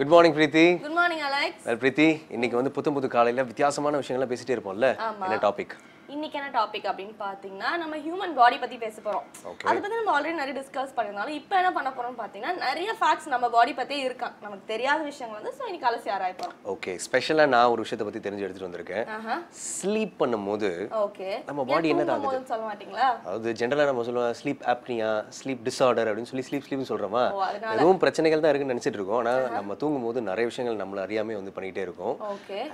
Good morning Preethi good morning Alex Preethi இன்னைக்கு வந்து புத்தம் புது காலையில வித்தியாசமான விஷயங்கள்லாம் பேசிட்டே இருப்போம்ல என்ன டாபிக் இன்னைக்கு என்ன டாபிக் அப்படின்னு பாத்தீங்கன்னா நம்ம ஹியூமன் பாடி பத்தி பேச போறோம் அதை பற்றி நம்ம ஆல்ரெடி நிறைய டிஸ்கஸ் பண்ணியிருந்தாலும் இப்போ என்ன பண்ண போறோம்னு பாத்தீங்கன்னா நிறைய ஃபேக்ட்ஸ் நம்ம பாடி பத்தி இருக்கான் நமக்கு தெரியாத விஷயங்கள் வந்து ஸோ இன்னைக்கு அலசி ஆராய போகிறோம் ஓகே ஸ்பெஷலாக நான் ஒரு விஷயத்தை பத்தி தெரிஞ்சு எடுத்துட்டு வந்திருக்கேன் ஸ்லீப் பண்ணும்போது ஓகே நம்ம பாடி என்ன தான் சொல்ல மாட்டீங்களா அது ஜென்ரலாக நம்ம சொல்லுவோம் ஸ்லீப் ஆப்னியா ஸ்லீப் டிஸார்டர் அப்படின்னு சொல்லி ஸ்லீப் ஸ்லீப்னு சொல்கிறோமா எதுவும் பிரச்சனைகள் தான் இருக்குன்னு நினைச்சிட்டு இருக்கோம் ஆனால் நம்ம தூங்கும் போது நிறைய விஷயங்கள் நம்மள அறியாமே வந்து பண்ணிகிட்டே இருக்கோம்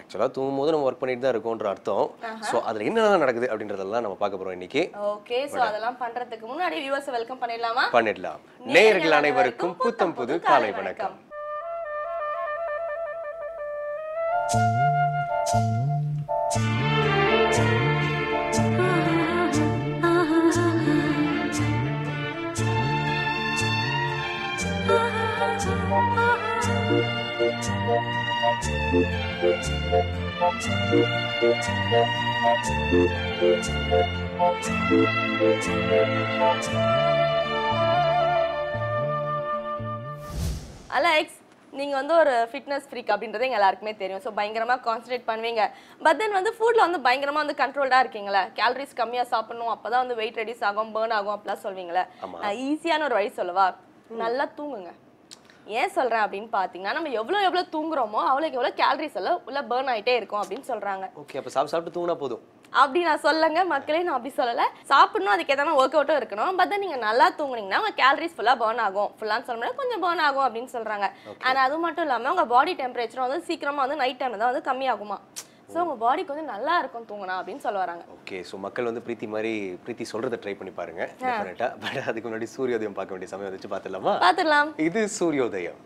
ஆக்சுவலா தூங்கும் போது நம்ம ஒர்க் பண்ணிட்டு தான் இருக்கோன்ற அர்த்தம் சோ அதில் என்னென்ன நடக்குது அப்படின்றதெல்லாம் நம்ம பார்க்க போறோம் இன்னைக்கு ஓகே சோ அதெல்லாம் பண்றதுக்கு முன்னாடி வியூவர்ஸ் வெல்கம் பண்ணிடலாமா பண்ணிடலாம் நேயர்கள் அனைவருக்கும் புத்தம் புது காலை வணக்கம் Thank you. அலெக்ஸ் நீங்கள் வந்து ஒரு ஃபிட்னஸ் ஃப்ரீக் அப்படின்றது எங்கள் எல்லாருக்குமே தெரியும் ஸோ பயங்கரமாக கான்சன்ட்ரேட் பண்ணுவீங்க பட் தென் வந்து ஃபுட்டில் வந்து பயங்கரமாக வந்து கண்ட்ரோல்டாக இருக்கீங்களே கேலரிஸ் கம்மியாக சாப்பிடணும் அப்போ தான் வந்து வெயிட் ரெடியூஸ் ஆகும் பேர்ன் ஆகும் அப்படிலாம் சொல்வீங்களே ஈஸியான ஒரு வழி சொல்லவா நல்லா தூங்குங்க ஏன் சொல்கிறேன் அப்படின்னு பார்த்தீங்கன்னா நம்ம எவ்வளோ எவ்வளோ தூங்குறோமோ அவ்வளோக்கு எவ்வளோ கேலரிஸ் எல்லாம் உள்ள பேர்ன் ஆகிட்டே இருக்கும் அப்படின்னு சொல்கிறாங்க ஓகே அப்போ சாப்பிட்டு சாப்பிட்டு தூங்கினா போதும் அப்படி நான் சொல்லுங்க மக்களே நான் அப்படி சொல்லலை சாப்பிடணும் அதுக்கு ஏதாவது ஒர்க் அவுட்டும் இருக்கணும் பட் நீங்கள் நல்லா தூங்குனீங்கன்னா உங்கள் கேலரிஸ் ஃபுல்லாக பேர்ன் ஆகும் ஃபுல்லான்னு சொல்ல முடியாது கொஞ்சம் பேர்ன் ஆகும் அப்படின்னு சொல்கிறாங்க ஆனால் அது மட்டும் இல்லாமல் உங்கள் பாடி டெம்பரேச்சரும் வந்து சீக்கிரமாக வந்து நைட் டைம் தான் வந்து கம்மியாகுமா ஸோ உங்கள் பாடிக்கு வந்து நல்லா இருக்கும் தூங்கினா அப்படின்னு சொல்ல வராங்க ஓகே ஸோ மக்கள் வந்து பிரீத்தி மாதிரி பிரீத்தி சொல்கிறத ட்ரை பண்ணி பாருங்க பட் அதுக்கு முன்னாடி சூரியோதயம் பார்க்க வேண்டிய சமயம் வந்துச்சு பார்த்துடலாமா பார்த்துடலாம் இது சூரியோதயம்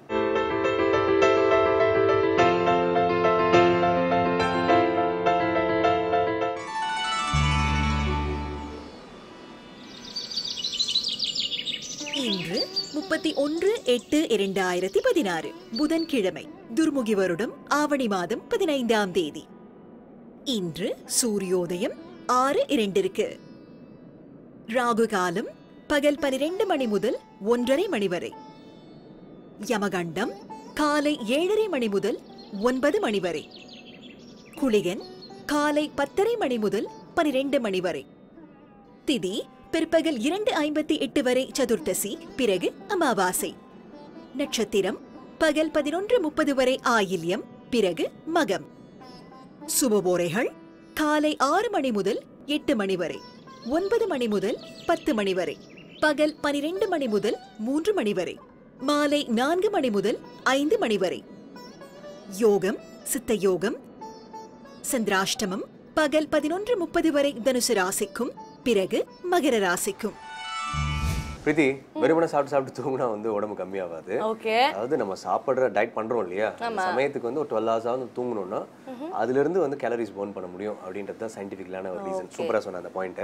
இன்று முப்பத்தி ஒன்று எட்டு இரண்டாயிரத்தி பதினாறு புதன்கிழமை துர்முகி வருடம் ஆவணி மாதம் பதினைந்தாம் தேதி இன்று சூரியோதயம் ஆறு இரண்டிருக்கு ராகு காலம் பகல் பனிரெண்டு மணி முதல் ஒன்றரை மணி வரை யமகண்டம் காலை ஏழரை மணி முதல் ஒன்பது மணி வரை குளிகன் காலை பத்தரை மணி முதல் பனிரெண்டு மணி வரை திதி பிற்பகல் இரண்டு ஐம்பத்தி எட்டு வரை சதுர்த்தசி பிறகு அமாவாசை நட்சத்திரம் பகல் பதினொன்று முப்பது வரை ஆயில்யம் பிறகு மகம் சுபபோரைகள் காலை ஆறு மணி முதல் எட்டு மணி வரை ஒன்பது மணி முதல் பத்து மணி வரை பகல் பனிரெண்டு மணி முதல் மூன்று மணி வரை மாலை நான்கு மணி முதல் ஐந்து மணி வரை யோகம் சித்த யோகம் சந்திராஷ்டமம் பகல் பதினொன்று முப்பது வரை தனுசு ராசிக்கும் பிறகு மகர ராசிக்கும் பிரீத்தி வெறுமனை சாப்பிட்டு சாப்பிட்டு தூங்கினா வந்து உடம்பு கம்மியாகாது அதாவது நம்ம சாப்பிட்ற டயட் பண்றோம் இல்லையா சமயத்துக்கு வந்து ஒரு டுவெல் ஹவர்ஸ் வந்து தூங்கணும்னா அதுல இருந்து வந்து கேலரிஸ் பர்ன் பண்ண முடியும் அப்படின்றது தான் சயின்டிபிக்கலான ஒரு ரீசன் சூப்பரா சொன்ன அந்த பாயிண்ட்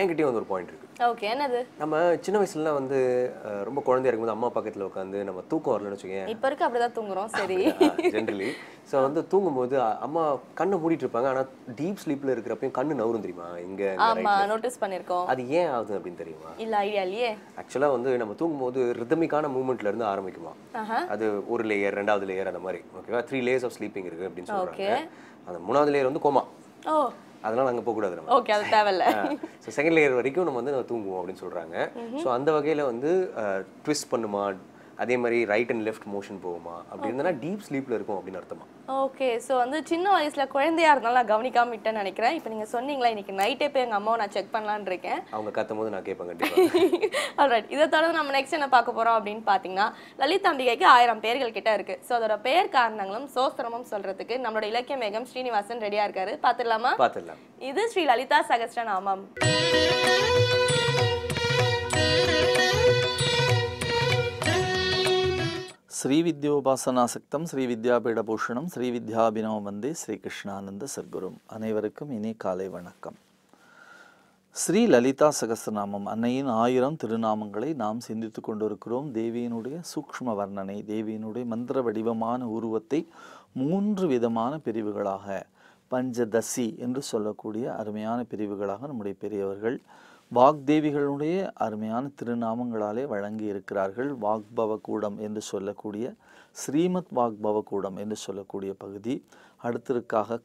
என்கிட்டயும் வந்து ஒரு பாயிண்ட் இருக்கு நம்ம சின்ன வயசுல வந்து ரொம்ப குழந்தையா இருக்கும்போது அம்மா பக்கத்துல உட்காந்து நம்ம தூக்கம் வரலன்னு வச்சுக்கோங்க இருக்கு இருக்க தான் தூங்குறோம் சரி ஜென்ரலி ஸோ வந்து தூங்கும்போது அம்மா கண்ணை மூடிட்டு இருப்பாங்க ஆனா டீப் ஸ்லீப்ல இருக்கிறப்பையும் கண்ணு நவரும் தெரியுமா இங்க நோட்டீஸ் பண்ணிருக்கோம் அது ஏன் ஆகுது அப்படின்னு தெரியுமா இல்ல ஐடியா இல்லையே ஆக்சுவலா வந்து நம்ம தூங்கும்போது ரிதமிக்கான மூவ்மெண்ட்ல இருந்து ஆரம்பிக்குமா அது ஒரு லேயர் ரெண்டாவது லேயர் அந்த மாதிரி ஓகேவா த்ரீ லேயர்ஸ் ஆஃப் ஸ்லீப்பிங் இருக்கு அப்படின்னு சொல்றாங்க அந்த மூணாவது லேயர் வந்து கோமா அதனால அங்கே போகக்கூடாது நம்ம ஓகே அது தேவையில்ல செகண்ட் லேயர் வரைக்கும் நம்ம வந்து நம்ம தூங்குவோம் அப்படின்னு சொல்றாங்க ஸோ அந்த வகையில் வந்து ட்விஸ்ட் பண்ணுமா அதே மாதிரி ரைட் அண்ட் லெஃப்ட் மோஷன் போகுமா அப்படி இருந்தனா டீப் ஸ்லீப்ல இருக்கும் அப்படின்னு அர்த்தமா ஓகே ஸோ வந்து சின்ன வயசுல குழந்தையா இருந்தாலும் நான் கவனிக்காம விட்டேன்னு நினைக்கிறேன் இப்போ நீங்க சொன்னீங்களா இன்னைக்கு நைட்டே போய் எங்க அம்மாவை நான் செக் பண்ணலான் இருக்கேன் அவங்க கத்தும் போது நான் கேட்பேன் கண்டிப்பா ஆல்ரைட் இதை தொடர்ந்து நம்ம நெக்ஸ்ட் என்ன பார்க்க போறோம் அப்படின்னு பாத்தீங்கன்னா லலித் அம்பிகைக்கு ஆயிரம் பேர்கள் கிட்ட இருக்கு ஸோ அதோட பெயர் காரணங்களும் சோஸ்திரமும் சொல்றதுக்கு நம்மளோட இலக்கிய மேகம் ஸ்ரீனிவாசன் ரெடியா இருக்காரு பாத்துடலாமா பாத்துடலாம் இது ஸ்ரீ லலிதா சகஸ்ரன் ஆமாம் ஸ்ரீவித்யோபாசனாசக்தம் ஸ்ரீ வித்யாபீடபூஷணம் ஸ்ரீ வித்யாபினவம் வந்தே ஸ்ரீ கிருஷ்ணானந்த சர்க்குரும் அனைவருக்கும் இனி காலை வணக்கம் ஸ்ரீ லலிதா சகசநாமம் அன்னையின் ஆயிரம் திருநாமங்களை நாம் சிந்தித்து கொண்டிருக்கிறோம் தேவியினுடைய சூக்ஷ்ம வர்ணனை தேவியினுடைய மந்திர வடிவமான உருவத்தை மூன்று விதமான பிரிவுகளாக பஞ்சதசி என்று சொல்லக்கூடிய அருமையான பிரிவுகளாக நம்முடைய பெரியவர்கள் வாக்தேவிகளுடைய அருமையான திருநாமங்களாலே வழங்கி இருக்கிறார்கள் வாக்பவ கூடம் என்று சொல்லக்கூடிய ஸ்ரீமத் வாக்பவ கூடம் என்று சொல்லக்கூடிய பகுதி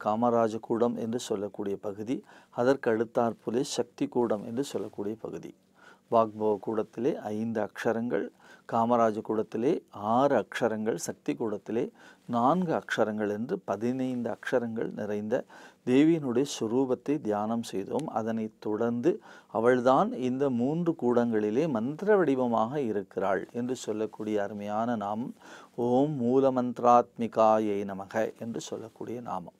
காமராஜ கூடம் என்று சொல்லக்கூடிய பகுதி அதற்கு அடுத்தாற்போலே சக்தி கூடம் என்று சொல்லக்கூடிய பகுதி வாக்பவ கூடத்திலே ஐந்து அக்ஷரங்கள் காமராஜ கூடத்திலே ஆறு அக்ஷரங்கள் சக்தி கூடத்திலே நான்கு அக்ஷரங்கள் என்று பதினைந்து அக்ஷரங்கள் நிறைந்த தேவியினுடைய சுரூபத்தை தியானம் செய்தோம் அதனை தொடர்ந்து அவள்தான் இந்த மூன்று கூடங்களிலே மந்திர வடிவமாக இருக்கிறாள் என்று சொல்லக்கூடிய அருமையான நாமம் ஓம் மூலமந்திராத்மிகாயை நமக என்று சொல்லக்கூடிய நாமம்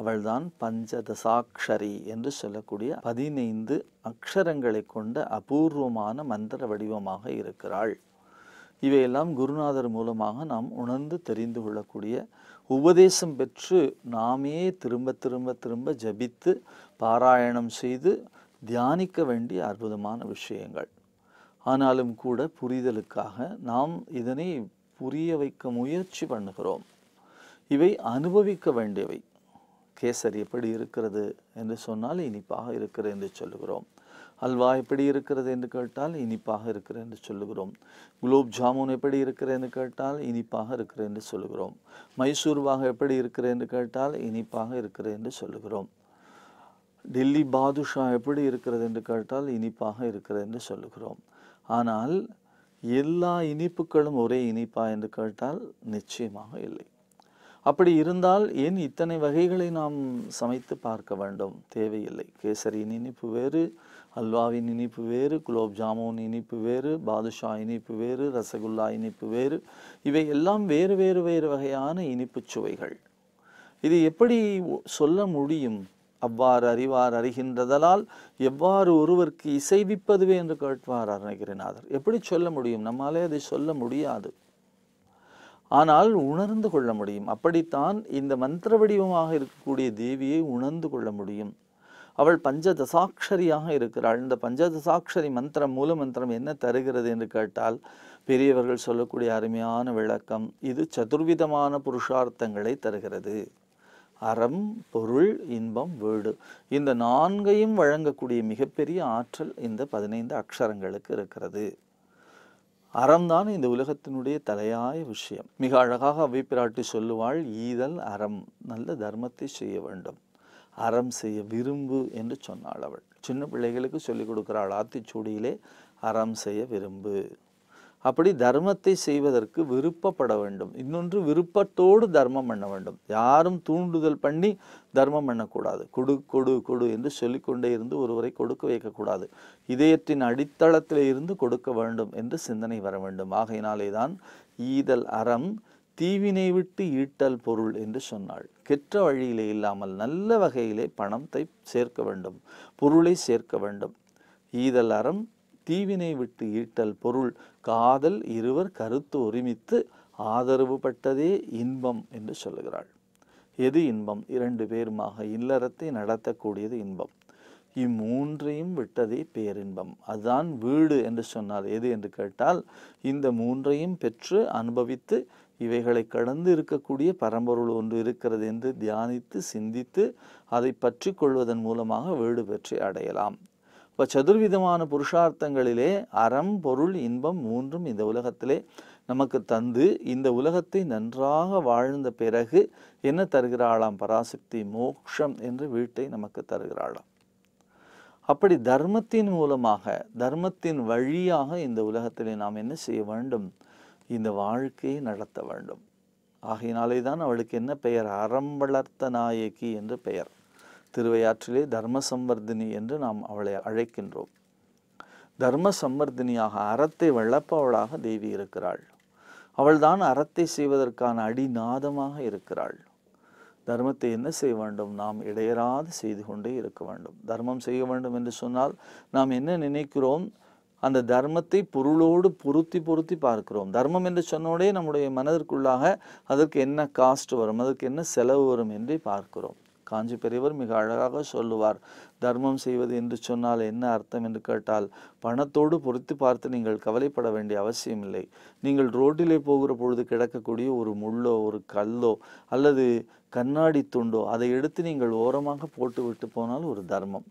அவள்தான் பஞ்சதசாட்சரி என்று சொல்லக்கூடிய பதினைந்து அக்ஷரங்களை கொண்ட அபூர்வமான மந்திர வடிவமாக இருக்கிறாள் இவையெல்லாம் குருநாதர் மூலமாக நாம் உணர்ந்து தெரிந்து கொள்ளக்கூடிய உபதேசம் பெற்று நாமே திரும்ப திரும்ப திரும்ப ஜபித்து பாராயணம் செய்து தியானிக்க வேண்டிய அற்புதமான விஷயங்கள் ஆனாலும் கூட புரிதலுக்காக நாம் இதனை புரிய வைக்க முயற்சி பண்ணுகிறோம் இவை அனுபவிக்க வேண்டியவை கேசரி எப்படி இருக்கிறது என்று சொன்னால் இனிப்பாக இருக்கிறது என்று சொல்லுகிறோம் அல்வா எப்படி இருக்கிறது என்று கேட்டால் இனிப்பாக இருக்கிறது என்று சொல்லுகிறோம் குலோப் ஜாமுன் எப்படி இருக்கிறது என்று கேட்டால் இனிப்பாக இருக்கிறது என்று சொல்லுகிறோம் மைசூர்வாக எப்படி இருக்கிறது என்று கேட்டால் இனிப்பாக இருக்கிறது என்று சொல்லுகிறோம் டெல்லி பாதுஷா எப்படி இருக்கிறது என்று கேட்டால் இனிப்பாக இருக்கிறது என்று சொல்லுகிறோம் ஆனால் எல்லா இனிப்புகளும் ஒரே இனிப்பா என்று கேட்டால் நிச்சயமாக இல்லை அப்படி இருந்தால் ஏன் இத்தனை வகைகளை நாம் சமைத்து பார்க்க வேண்டும் தேவையில்லை கேசரியின் இனிப்பு வேறு அல்வாவின் இனிப்பு வேறு குலோப் ஜாமுன் இனிப்பு வேறு பாதுஷா இனிப்பு வேறு ரசகுல்லா இனிப்பு வேறு இவை எல்லாம் வேறு வேறு வேறு வகையான இனிப்பு சுவைகள் இது எப்படி சொல்ல முடியும் அவ்வாறு அறிவார் அறிகின்றதலால் எவ்வாறு ஒருவருக்கு இசைவிப்பதுவே என்று கேட்பார் அருணகிரிநாதர் எப்படி சொல்ல முடியும் நம்மாலே அதை சொல்ல முடியாது ஆனால் உணர்ந்து கொள்ள முடியும் அப்படித்தான் இந்த மந்திர வடிவமாக இருக்கக்கூடிய தேவியை உணர்ந்து கொள்ள முடியும் அவள் பஞ்சதசாட்சரியாக இருக்கிறாள் இந்த பஞ்சதசாட்சரி மந்திரம் மூல மந்திரம் என்ன தருகிறது என்று கேட்டால் பெரியவர்கள் சொல்லக்கூடிய அருமையான விளக்கம் இது சதுர்விதமான புருஷார்த்தங்களை தருகிறது அறம் பொருள் இன்பம் வீடு இந்த நான்கையும் வழங்கக்கூடிய மிகப்பெரிய ஆற்றல் இந்த பதினைந்து அக்ஷரங்களுக்கு இருக்கிறது அறம்தான் இந்த உலகத்தினுடைய தலையாய விஷயம் மிக அழகாக அவைப்பிராட்டி சொல்லுவாள் ஈதல் அறம் நல்ல தர்மத்தை செய்ய வேண்டும் அறம் செய்ய விரும்பு என்று சொன்னாள் அவள் சின்ன பிள்ளைகளுக்கு சொல்லிக் கொடுக்குறாள் ஆத்திச்சூடியிலே அறம் செய்ய விரும்பு அப்படி தர்மத்தை செய்வதற்கு விருப்பப்பட வேண்டும் இன்னொன்று விருப்பத்தோடு தர்மம் பண்ண வேண்டும் யாரும் தூண்டுதல் பண்ணி தர்மம் பண்ணக்கூடாது கொடு கொடு கொடு என்று சொல்லிக்கொண்டே இருந்து ஒருவரை கொடுக்க வைக்கக்கூடாது இதயத்தின் அடித்தளத்தில் இருந்து கொடுக்க வேண்டும் என்று சிந்தனை வர வேண்டும் ஆகையினாலே தான் ஈதல் அறம் தீவினை விட்டு ஈட்டல் பொருள் என்று சொன்னாள் கெற்ற வழியிலே இல்லாமல் நல்ல வகையிலே பணத்தை சேர்க்க வேண்டும் பொருளை சேர்க்க வேண்டும் ஈதல் அறம் தீவினை விட்டு ஈட்டல் பொருள் காதல் இருவர் கருத்து ஒருமித்து ஆதரவு பட்டதே இன்பம் என்று சொல்லுகிறாள் எது இன்பம் இரண்டு பேருமாக இல்லறத்தை நடத்தக்கூடியது இன்பம் இம்மூன்றையும் விட்டதே பேரின்பம் அதுதான் வீடு என்று சொன்னார் எது என்று கேட்டால் இந்த மூன்றையும் பெற்று அனுபவித்து இவைகளை கடந்து இருக்கக்கூடிய பரம்பொருள் ஒன்று இருக்கிறது என்று தியானித்து சிந்தித்து அதை பற்றி கொள்வதன் மூலமாக வீடு பெற்று அடையலாம் இப்போ சதுர்விதமான புருஷார்த்தங்களிலே அறம் பொருள் இன்பம் மூன்றும் இந்த உலகத்திலே நமக்கு தந்து இந்த உலகத்தை நன்றாக வாழ்ந்த பிறகு என்ன தருகிறாளாம் பராசக்தி மோக்ஷம் என்று வீட்டை நமக்கு தருகிறாளாம் அப்படி தர்மத்தின் மூலமாக தர்மத்தின் வழியாக இந்த உலகத்திலே நாம் என்ன செய்ய வேண்டும் இந்த வாழ்க்கையை நடத்த வேண்டும் ஆகையினாலே தான் அவளுக்கு என்ன பெயர் அறம் வளர்த்த நாயகி என்று பெயர் திருவையாற்றிலே தர்ம சம்வர்தினி என்று நாம் அவளை அழைக்கின்றோம் தர்ம சம்வர்தினியாக அறத்தை வளர்ப்பவளாக தேவி இருக்கிறாள் அவள்தான் அறத்தை செய்வதற்கான அடிநாதமாக இருக்கிறாள் தர்மத்தை என்ன செய்ய வேண்டும் நாம் இடையராது செய்து கொண்டே இருக்க வேண்டும் தர்மம் செய்ய வேண்டும் என்று சொன்னால் நாம் என்ன நினைக்கிறோம் அந்த தர்மத்தை பொருளோடு பொருத்தி பொருத்தி பார்க்கிறோம் தர்மம் என்று சொன்னோடே நம்முடைய மனதிற்குள்ளாக அதற்கு என்ன காஸ்ட் வரும் அதற்கு என்ன செலவு வரும் என்று பார்க்கிறோம் காஞ்சி பெரியவர் மிக அழகாக சொல்லுவார் தர்மம் செய்வது என்று சொன்னால் என்ன அர்த்தம் என்று கேட்டால் பணத்தோடு பொறுத்து பார்த்து நீங்கள் கவலைப்பட வேண்டிய அவசியம் இல்லை நீங்கள் ரோட்டிலே போகிற பொழுது கிடக்கக்கூடிய ஒரு முள்ளோ ஒரு கல்லோ அல்லது கண்ணாடி துண்டோ அதை எடுத்து நீங்கள் ஓரமாக போட்டு விட்டு போனால் ஒரு தர்மம்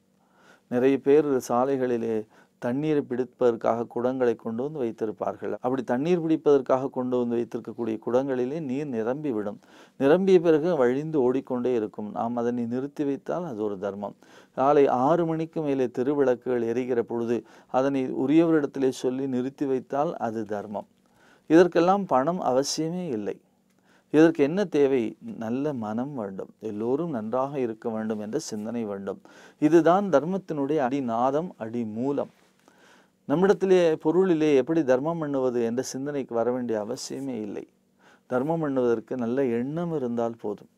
நிறைய பேர் சாலைகளிலே தண்ணீரை பிடிப்பதற்காக குடங்களை கொண்டு வந்து வைத்திருப்பார்கள் அப்படி தண்ணீர் பிடிப்பதற்காக கொண்டு வந்து வைத்திருக்கக்கூடிய குடங்களிலே நீர் நிரம்பிவிடும் நிரம்பிய பிறகு வழிந்து ஓடிக்கொண்டே இருக்கும் நாம் அதனை நிறுத்தி வைத்தால் அது ஒரு தர்மம் காலை ஆறு மணிக்கு மேலே திருவிளக்குகள் எரிகிற பொழுது அதனை உரியவரிடத்திலே சொல்லி நிறுத்தி வைத்தால் அது தர்மம் இதற்கெல்லாம் பணம் அவசியமே இல்லை இதற்கு என்ன தேவை நல்ல மனம் வேண்டும் எல்லோரும் நன்றாக இருக்க வேண்டும் என்ற சிந்தனை வேண்டும் இதுதான் தர்மத்தினுடைய அடிநாதம் அடி மூலம் நம்மிடத்திலே பொருளிலே எப்படி தர்மம் பண்ணுவது என்ற சிந்தனைக்கு வர வேண்டிய அவசியமே இல்லை தர்மம் பண்ணுவதற்கு நல்ல எண்ணம் இருந்தால் போதும்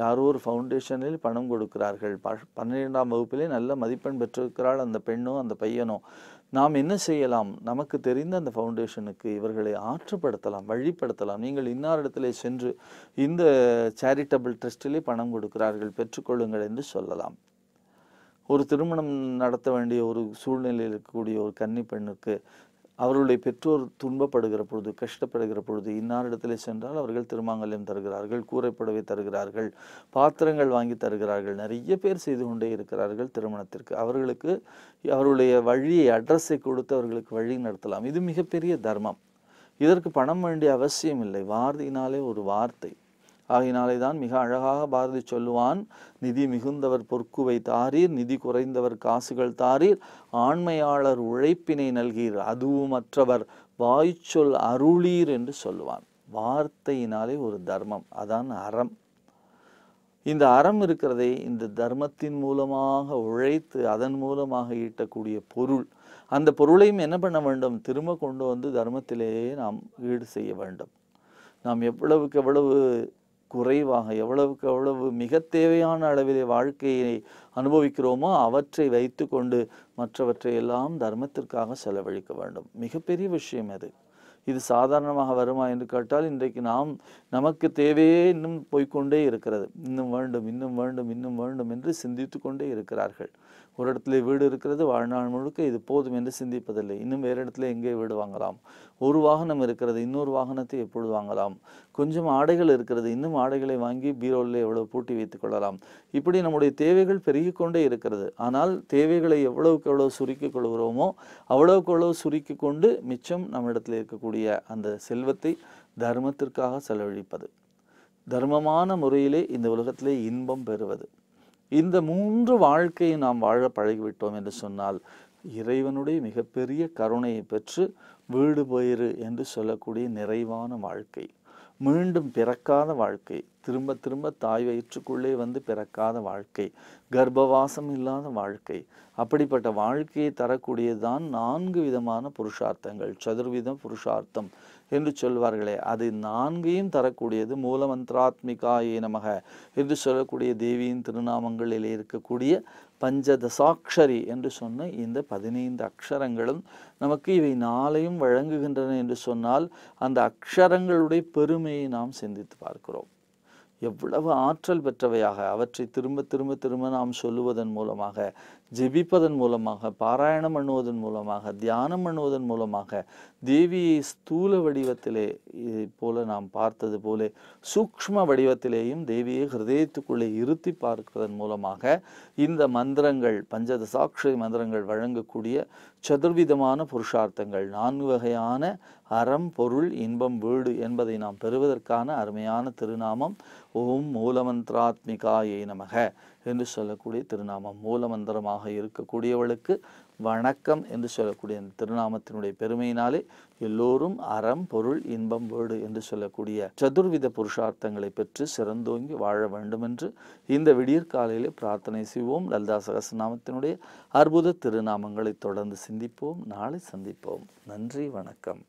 யாரோ ஒரு ஃபவுண்டேஷனில் பணம் கொடுக்கிறார்கள் ப பன்னிரெண்டாம் வகுப்பிலே நல்ல மதிப்பெண் பெற்றிருக்கிறாள் அந்த பெண்ணோ அந்த பையனோ நாம் என்ன செய்யலாம் நமக்கு தெரிந்த அந்த ஃபவுண்டேஷனுக்கு இவர்களை ஆற்றுப்படுத்தலாம் வழிப்படுத்தலாம் நீங்கள் இன்னார் இடத்திலே சென்று இந்த சேரிட்டபிள் ட்ரஸ்டிலே பணம் கொடுக்கிறார்கள் பெற்றுக்கொள்ளுங்கள் என்று சொல்லலாம் ஒரு திருமணம் நடத்த வேண்டிய ஒரு சூழ்நிலையில் இருக்கக்கூடிய ஒரு கன்னி பெண்ணுக்கு அவர்களுடைய பெற்றோர் துன்பப்படுகிற பொழுது கஷ்டப்படுகிற பொழுது இன்னாரிடத்தில் சென்றால் அவர்கள் திருமாங்கல்யம் தருகிறார்கள் கூரைப்படவை தருகிறார்கள் பாத்திரங்கள் வாங்கி தருகிறார்கள் நிறைய பேர் செய்து கொண்டே இருக்கிறார்கள் திருமணத்திற்கு அவர்களுக்கு அவருடைய வழியை அட்ரஸை கொடுத்து அவர்களுக்கு வழி நடத்தலாம் இது மிகப்பெரிய தர்மம் இதற்கு பணம் வேண்டிய அவசியம் இல்லை வார்த்தையினாலே ஒரு வார்த்தை ஆகையினாலே தான் மிக அழகாக பாரதி சொல்லுவான் நிதி மிகுந்தவர் பொற்குவை தாரீர் நிதி குறைந்தவர் காசுகள் தாரீர் ஆண்மையாளர் உழைப்பினை நல்கீர் அதுவும் மற்றவர் வாய்ச்சொல் அருளீர் என்று சொல்லுவான் வார்த்தையினாலே ஒரு தர்மம் அதான் அறம் இந்த அறம் இருக்கிறதே இந்த தர்மத்தின் மூலமாக உழைத்து அதன் மூலமாக ஈட்டக்கூடிய பொருள் அந்த பொருளையும் என்ன பண்ண வேண்டும் திரும்ப கொண்டு வந்து தர்மத்திலேயே நாம் ஈடு செய்ய வேண்டும் நாம் எவ்வளவுக்கு எவ்வளவு குறைவாக எவ்வளவுக்கு எவ்வளவு மிக தேவையான அளவிலே வாழ்க்கையை அனுபவிக்கிறோமோ அவற்றை வைத்து கொண்டு மற்றவற்றை எல்லாம் தர்மத்திற்காக செலவழிக்க வேண்டும் மிகப்பெரிய விஷயம் அது இது சாதாரணமாக வருமா என்று கேட்டால் இன்றைக்கு நாம் நமக்கு தேவையே இன்னும் போய்கொண்டே இருக்கிறது இன்னும் வேண்டும் இன்னும் வேண்டும் இன்னும் வேண்டும் என்று சிந்தித்து கொண்டே இருக்கிறார்கள் ஒரு இடத்துல வீடு இருக்கிறது வாழ்நாள் முழுக்க இது போதும் என்று சிந்திப்பதில்லை இன்னும் வேறு இடத்துல எங்கே வீடு வாங்கலாம் ஒரு வாகனம் இருக்கிறது இன்னொரு வாகனத்தை எப்பொழுது வாங்கலாம் கொஞ்சம் ஆடைகள் இருக்கிறது இன்னும் ஆடைகளை வாங்கி பீரோவில் எவ்வளவு பூட்டி வைத்துக் கொள்ளலாம் இப்படி நம்முடைய தேவைகள் பெருகிக்கொண்டே இருக்கிறது ஆனால் தேவைகளை எவ்வளவுக்கு எவ்வளவு சுருக்கிக் கொள்கிறோமோ அவ்வளவுக்கு எவ்வளோ சுருக்கி கொண்டு மிச்சம் நம்மிடத்தில் இருக்கக்கூடிய அந்த செல்வத்தை தர்மத்திற்காக செலவழிப்பது தர்மமான முறையிலே இந்த உலகத்திலே இன்பம் பெறுவது இந்த மூன்று வாழ்க்கையை நாம் வாழ பழகிவிட்டோம் என்று சொன்னால் இறைவனுடைய மிகப்பெரிய கருணையை பெற்று வீடு போயிரு என்று சொல்லக்கூடிய நிறைவான வாழ்க்கை மீண்டும் பிறக்காத வாழ்க்கை திரும்ப திரும்ப தாய் வயிற்றுக்குள்ளே வந்து பிறக்காத வாழ்க்கை கர்ப்பவாசம் இல்லாத வாழ்க்கை அப்படிப்பட்ட வாழ்க்கையை தரக்கூடியதுதான் நான்கு விதமான புருஷார்த்தங்கள் சதுர்விதம் புருஷார்த்தம் என்று சொல்வார்களே அது நான்கையும் தரக்கூடியது மூலமந்திராத்மிகா நமக என்று சொல்லக்கூடிய தேவியின் திருநாமங்களில் இருக்கக்கூடிய பஞ்சதசாட்சரி என்று சொன்ன இந்த பதினைந்து அக்ஷரங்களும் நமக்கு இவை நாளையும் வழங்குகின்றன என்று சொன்னால் அந்த அக்ஷரங்களுடைய பெருமையை நாம் சிந்தித்து பார்க்கிறோம் எவ்வளவு ஆற்றல் பெற்றவையாக அவற்றை திரும்ப திரும்ப திரும்ப நாம் சொல்லுவதன் மூலமாக ஜெபிப்பதன் மூலமாக பாராயணம் பண்ணுவதன் மூலமாக தியானம் பண்ணுவதன் மூலமாக தேவியை ஸ்தூல வடிவத்திலே போல நாம் பார்த்தது போல சூக்ம வடிவத்திலேயும் தேவியை ஹிருதயத்துக்குள்ளே இருத்தி பார்ப்பதன் மூலமாக இந்த மந்திரங்கள் பஞ்சதசாட்சி மந்திரங்கள் வழங்கக்கூடிய சதுர்விதமான புருஷார்த்தங்கள் நான்கு வகையான அறம் பொருள் இன்பம் வீடு என்பதை நாம் பெறுவதற்கான அருமையான திருநாமம் ஓம் ஏ நமக என்று சொல்லக்கூடிய திருநாமம் மூலமந்திரமாக இருக்கக்கூடியவளுக்கு வணக்கம் என்று சொல்லக்கூடிய அந்த திருநாமத்தினுடைய பெருமையினாலே எல்லோரும் அறம் பொருள் இன்பம் வேடு என்று சொல்லக்கூடிய சதுர்வித புருஷார்த்தங்களை பெற்று சிறந்தோங்கி வாழ வேண்டும் என்று இந்த விடியற்காலையிலே பிரார்த்தனை செய்வோம் லலிதா சகசநாமத்தினுடைய அற்புத திருநாமங்களை தொடர்ந்து சிந்திப்போம் நாளை சந்திப்போம் நன்றி வணக்கம்